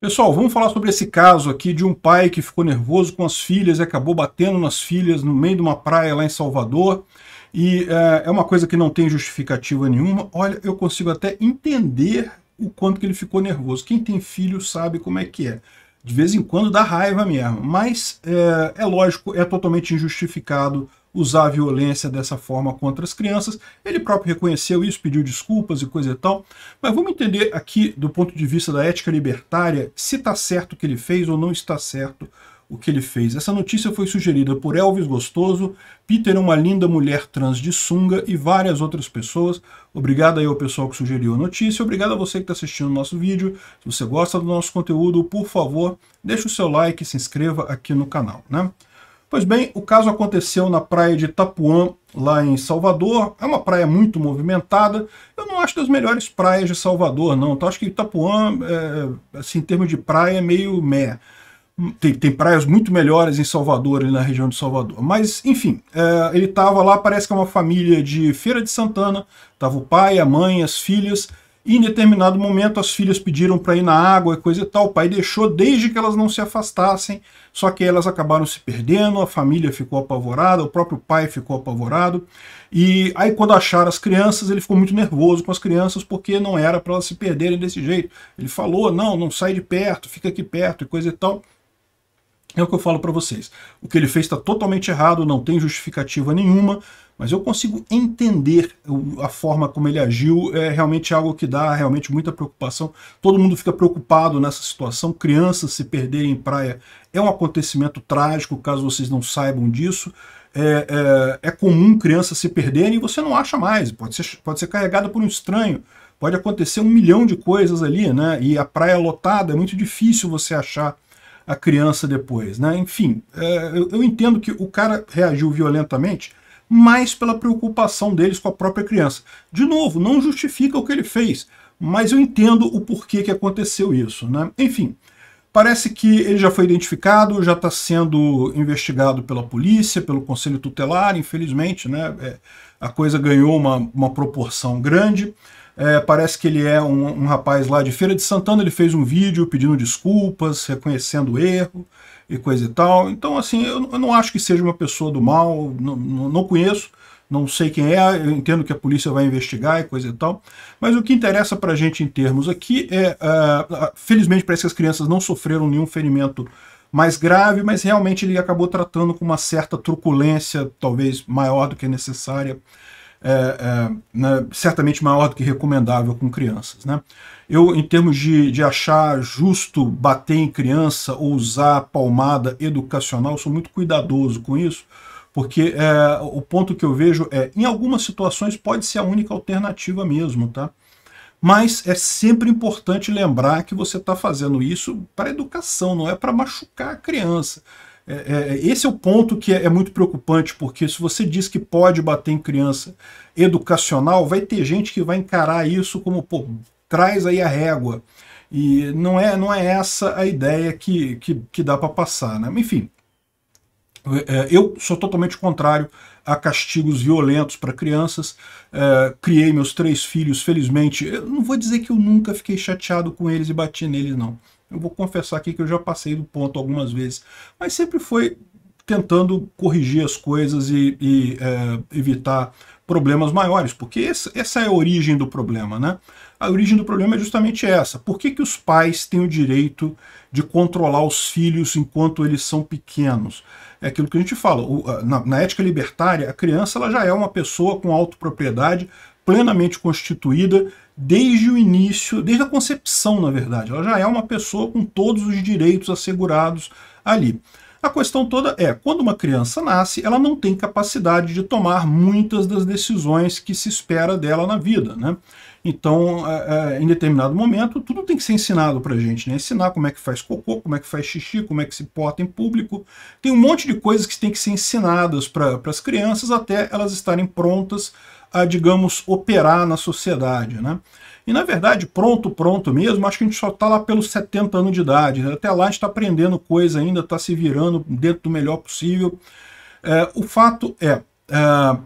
Pessoal, vamos falar sobre esse caso aqui de um pai que ficou nervoso com as filhas e acabou batendo nas filhas no meio de uma praia lá em Salvador. E eh, é uma coisa que não tem justificativa nenhuma. Olha, eu consigo até entender o quanto que ele ficou nervoso. Quem tem filho sabe como é que é. De vez em quando dá raiva mesmo, mas é, é lógico, é totalmente injustificado usar a violência dessa forma contra as crianças. Ele próprio reconheceu isso, pediu desculpas e coisa e tal. Mas vamos entender aqui, do ponto de vista da ética libertária, se está certo o que ele fez ou não está certo o que ele fez. Essa notícia foi sugerida por Elvis Gostoso, Peter uma linda mulher trans de sunga e várias outras pessoas. Obrigado aí ao pessoal que sugeriu a notícia, obrigado a você que está assistindo o nosso vídeo. Se você gosta do nosso conteúdo, por favor, deixe o seu like e se inscreva aqui no canal. Né? Pois bem, o caso aconteceu na praia de Itapuã, lá em Salvador. É uma praia muito movimentada. Eu não acho das melhores praias de Salvador, não. Então, acho que Itapuã, é, assim, em termos de praia, é meio meh. Tem, tem, praias muito melhores em Salvador, ali na região de Salvador. Mas, enfim, é, ele estava lá, parece que é uma família de Feira de Santana. Tava o pai, a mãe, as filhas. E em determinado momento as filhas pediram para ir na água e coisa e tal. O pai deixou desde que elas não se afastassem, só que elas acabaram se perdendo, a família ficou apavorada, o próprio pai ficou apavorado. E aí quando acharam as crianças, ele ficou muito nervoso com as crianças porque não era para elas se perderem desse jeito. Ele falou: "Não, não sai de perto, fica aqui perto" e coisa e tal. É o que eu falo para vocês. O que ele fez está totalmente errado, não tem justificativa nenhuma, mas eu consigo entender a forma como ele agiu, é realmente algo que dá realmente muita preocupação. Todo mundo fica preocupado nessa situação, crianças se perderem em praia é um acontecimento trágico, caso vocês não saibam disso. É, é, é comum crianças se perderem e você não acha mais, pode ser, pode ser carregada por um estranho, pode acontecer um milhão de coisas ali, né? E a praia lotada, é muito difícil você achar a criança depois. Né? Enfim, é, eu, eu entendo que o cara reagiu violentamente, mais pela preocupação deles com a própria criança. De novo, não justifica o que ele fez, mas eu entendo o porquê que aconteceu isso. Né? Enfim, parece que ele já foi identificado, já está sendo investigado pela polícia, pelo conselho tutelar, infelizmente, né? É, a coisa ganhou uma, uma proporção grande. É, parece que ele é um, um, rapaz lá de Feira de Santana, ele fez um vídeo pedindo desculpas, reconhecendo o erro e coisa e tal. Então, assim, eu, eu não acho que seja uma pessoa do mal, não, não conheço, não sei quem é, eu entendo que a polícia vai investigar e coisa e tal, mas o que interessa para a gente em termos aqui é, uh, felizmente parece que as crianças não sofreram nenhum ferimento mais grave, mas realmente ele acabou tratando com uma certa truculência, talvez maior do que é necessária, é, é, né, certamente maior do que recomendável com crianças. Né? Eu, em termos de, de achar justo bater em criança ou usar palmada educacional, sou muito cuidadoso com isso, porque é, o ponto que eu vejo é, em algumas situações pode ser a única alternativa mesmo, tá? Mas é sempre importante lembrar que você está fazendo isso para educação, não é para machucar a criança. É, é, esse é o ponto que é, é muito preocupante, porque se você diz que pode bater em criança educacional, vai ter gente que vai encarar isso como, pô, traz aí a régua. E não é, não é essa a ideia que, que, que dá para passar, né? Enfim, é, é, eu sou totalmente contrário a castigos violentos para crianças. É, criei meus três filhos, felizmente. Eu não vou dizer que eu nunca fiquei chateado com eles e bati neles, não. Eu vou confessar aqui que eu já passei do ponto algumas vezes. Mas sempre foi tentando corrigir as coisas e, e evitar problemas maiores, porque essa é a origem do problema, né? A origem do problema é justamente essa. Por que, que os pais têm o direito de controlar os filhos enquanto eles são pequenos? É aquilo que a gente fala. na, ética libertária, a criança ela já é uma pessoa com autopropriedade plenamente constituída desde o início, desde a concepção, na verdade. Ela já é uma pessoa com todos os direitos assegurados ali. A questão toda é, quando uma criança nasce, ela não tem capacidade de tomar muitas das decisões que se espera dela na vida, né? Então, é, é, em determinado momento, tudo tem que ser ensinado para a gente, né? Ensinar como é que faz cocô, como é que faz xixi, como é que se porta em público. Tem um monte de coisas que tem que ser ensinadas para as crianças até elas estarem prontas a, digamos, operar na sociedade, né? E, na verdade, pronto, pronto mesmo, acho que a gente só está lá pelos 70 anos de idade. Até lá a gente está aprendendo coisa ainda, está se virando dentro do melhor possível. É, o fato é, é,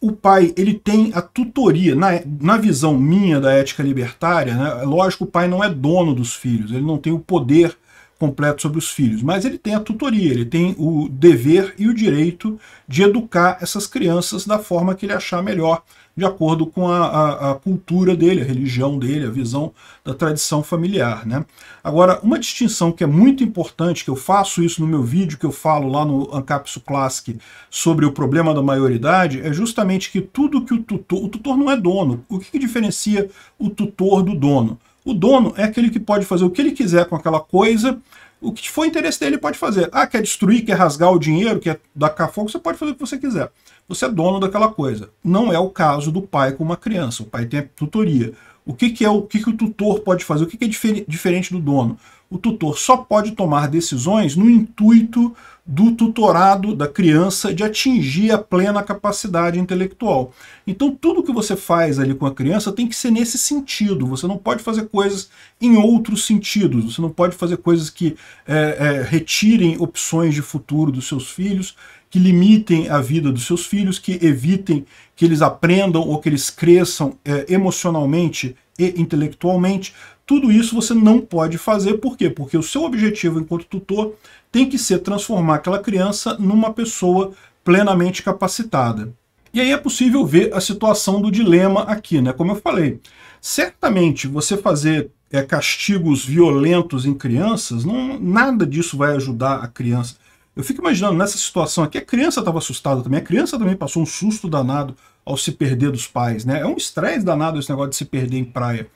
o pai ele tem a tutoria, na, na visão minha da ética libertária, né, lógico, o pai não é dono dos filhos, ele não tem o poder completo sobre os filhos, mas ele tem a tutoria, ele tem o dever e o direito de educar essas crianças da forma que ele achar melhor, de acordo com a, a, a cultura dele, a religião dele, a visão da tradição familiar. Né? Agora, uma distinção que é muito importante, que eu faço isso no meu vídeo, que eu falo lá no Ancapsu Classic sobre o problema da maioridade, é justamente que tudo que o tutor... O tutor não é dono. O que, que diferencia o tutor do dono? O dono é aquele que pode fazer o que ele quiser com aquela coisa, o que for interesse dele pode fazer. Ah, quer destruir, quer rasgar o dinheiro, quer dar cafogo, você pode fazer o que você quiser. Você é dono daquela coisa. Não é o caso do pai com uma criança. O pai tem a tutoria. O que, que é o que, que o tutor pode fazer? O que, que é diferente do dono? o tutor só pode tomar decisões no intuito do tutorado da criança de atingir a plena capacidade intelectual. Então tudo que você faz ali com a criança tem que ser nesse sentido, você não pode fazer coisas em outros sentidos, você não pode fazer coisas que é, é, retirem opções de futuro dos seus filhos, que limitem a vida dos seus filhos, que evitem que eles aprendam ou que eles cresçam é, emocionalmente e intelectualmente. Tudo isso você não pode fazer, por quê? Porque o seu objetivo enquanto tutor tem que ser transformar aquela criança numa pessoa plenamente capacitada. E aí é possível ver a situação do dilema aqui, né? Como eu falei, certamente você fazer é, castigos violentos em crianças, não, nada disso vai ajudar a criança. Eu fico imaginando nessa situação aqui, a criança estava assustada também, a criança também passou um susto danado ao se perder dos pais, né? É um estresse danado esse negócio de se perder em praia.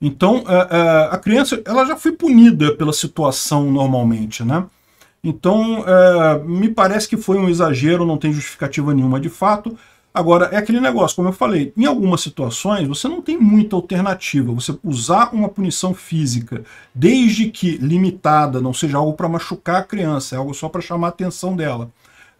Então, a, a criança ela já foi punida pela situação normalmente, né? Então, é, me parece que foi um exagero, não tem justificativa nenhuma de fato. Agora, é aquele negócio, como eu falei, em algumas situações você não tem muita alternativa. Você usar uma punição física, desde que limitada, não seja algo para machucar a criança, é algo só para chamar a atenção dela.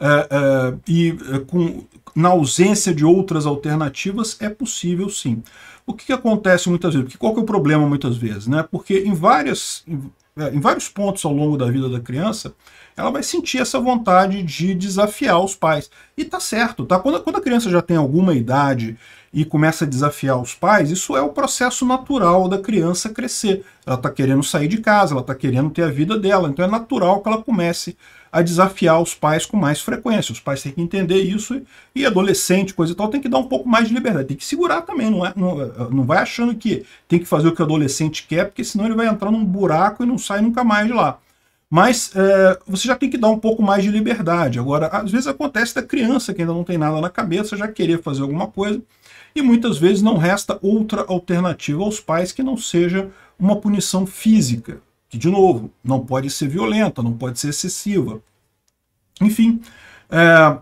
É, é, e é, com na ausência de outras alternativas, é possível sim. O que, que acontece muitas vezes? Porque qual que é o problema muitas vezes? Né? Porque em, várias, em, é, em vários pontos ao longo da vida da criança, ela vai sentir essa vontade de desafiar os pais. E tá certo, tá? Quando, quando a criança já tem alguma idade e começa a desafiar os pais, isso é o processo natural da criança crescer. Ela está querendo sair de casa, ela está querendo ter a vida dela, então é natural que ela comece a desafiar os pais com mais frequência. Os pais têm que entender isso e adolescente, coisa e tal, tem que dar um pouco mais de liberdade, tem que segurar também, não, é, não, não vai achando que tem que fazer o que o adolescente quer, porque senão ele vai entrar num buraco e não sai nunca mais de lá. Mas é, você já tem que dar um pouco mais de liberdade. Agora, às vezes acontece da criança que ainda não tem nada na cabeça, já querer fazer alguma coisa, e muitas vezes não resta outra alternativa aos pais que não seja uma punição física, que, de novo, não pode ser violenta, não pode ser excessiva. Enfim, é,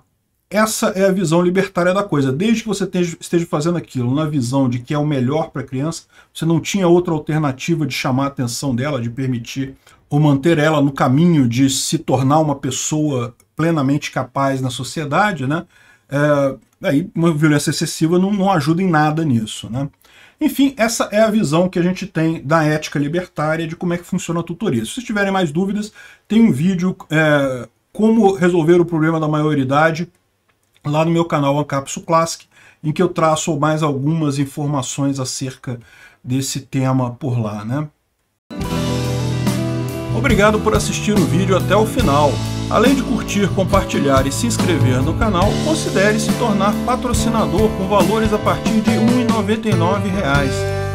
essa é a visão libertária da coisa. Desde que você esteja fazendo aquilo na visão de que é o melhor para a criança, você não tinha outra alternativa de chamar a atenção dela, de permitir ou manter ela no caminho de se tornar uma pessoa plenamente capaz na sociedade, né? É, aí uma violência excessiva não, não ajuda em nada nisso, né? Enfim, essa é a visão que a gente tem da ética libertária, de como é que funciona a tutoria. Se vocês tiverem mais dúvidas, tem um vídeo é, como resolver o problema da maioridade lá no meu canal Ancapsu Classic, em que eu traço mais algumas informações acerca desse tema por lá, né? Obrigado por assistir o vídeo até o final. Além de curtir, compartilhar e se inscrever no canal, considere se tornar patrocinador com valores a partir de R$ 1,99